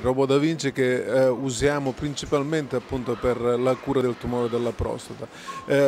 robot da Vinci che eh, usiamo principalmente appunto per la cura del tumore della prostata. Eh,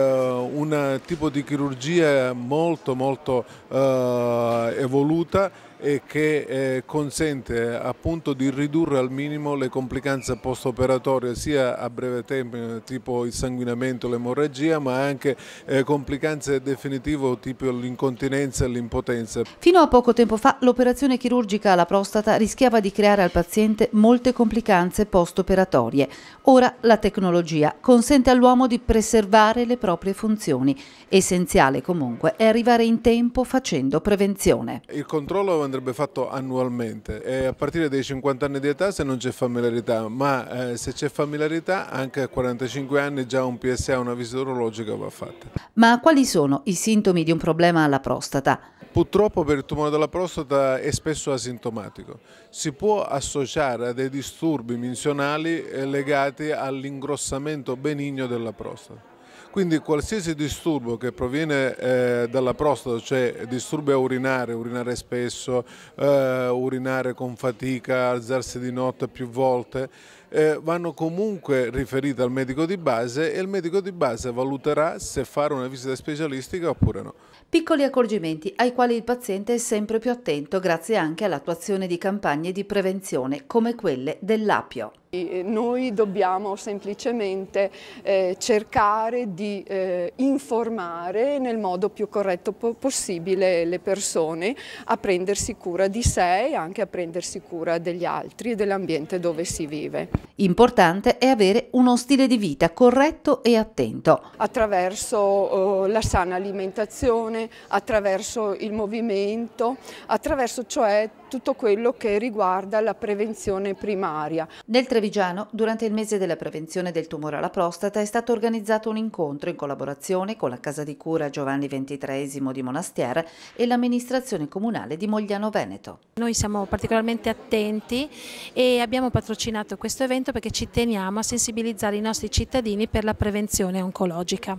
un tipo di chirurgia molto molto eh, evoluta e che eh, consente appunto di ridurre al minimo le complicanze post-operatorie sia a breve termine tipo il sanguinamento, l'emorragia ma anche eh, complicanze definitive tipo l'incontinenza e l'impotenza. Fino a poco tempo fa l'operazione chirurgica alla prostata rischiava di creare al paziente molte complicanze post-operatorie. Ora la tecnologia consente all'uomo di preservare le proprie funzioni. Essenziale comunque è arrivare in tempo facendo prevenzione. Il controllo andrebbe fatto annualmente e a partire dai 50 anni di età se non c'è familiarità, ma eh, se c'è familiarità anche a 45 anni già un PSA, una visita urologica va fatta. Ma quali sono i sintomi di un problema alla prostata? Purtroppo per il tumore della prostata è spesso asintomatico. Si può associare a dei disturbi menzionali eh, legati all'ingrossamento benigno della prostata. Quindi qualsiasi disturbo che proviene eh, dalla prostata, cioè disturbi a urinare, urinare spesso, eh, urinare con fatica, alzarsi di notte più volte, eh, vanno comunque riferite al medico di base e il medico di base valuterà se fare una visita specialistica oppure no. Piccoli accorgimenti ai quali il paziente è sempre più attento grazie anche all'attuazione di campagne di prevenzione come quelle dell'apio. Noi dobbiamo semplicemente eh, cercare di eh, informare nel modo più corretto po possibile le persone a prendersi cura di sé e anche a prendersi cura degli altri e dell'ambiente dove si vive. Importante è avere uno stile di vita corretto e attento. Attraverso eh, la sana alimentazione, attraverso il movimento, attraverso cioè tutto quello che riguarda la prevenzione primaria. Nel Trevigiano, durante il mese della prevenzione del tumore alla prostata, è stato organizzato un incontro in collaborazione con la Casa di Cura Giovanni XXIII di Monastiera e l'amministrazione comunale di Mogliano Veneto. Noi siamo particolarmente attenti e abbiamo patrocinato questo evento perché ci teniamo a sensibilizzare i nostri cittadini per la prevenzione oncologica.